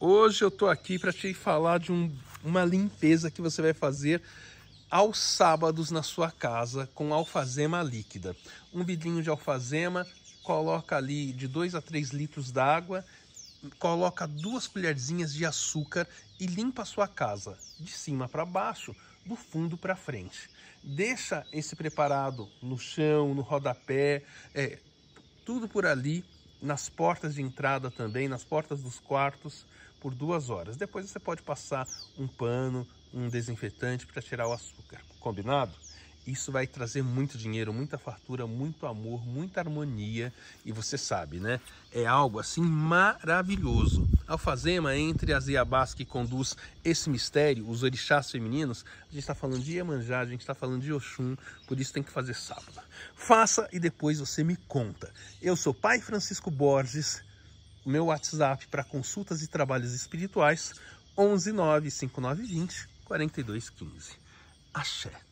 Hoje eu tô aqui para te falar de um, uma limpeza que você vai fazer aos sábados na sua casa com alfazema líquida. Um vidrinho de alfazema, coloca ali de 2 a 3 litros d'água, coloca duas colherzinhas de açúcar e limpa a sua casa de cima para baixo, do fundo para frente. Deixa esse preparado no chão, no rodapé, é, tudo por ali nas portas de entrada também, nas portas dos quartos, por duas horas. Depois você pode passar um pano, um desinfetante para tirar o açúcar. Combinado? Isso vai trazer muito dinheiro, muita fartura, muito amor, muita harmonia. E você sabe, né? É algo assim maravilhoso. Alfazema, entre as Iabás que conduz esse mistério, os orixás femininos, a gente está falando de Iemanjá, a gente está falando de Oxum, por isso tem que fazer sábado. Faça e depois você me conta. Eu sou Pai Francisco Borges, meu WhatsApp para consultas e trabalhos espirituais, 11 9 5920 4215. Axé.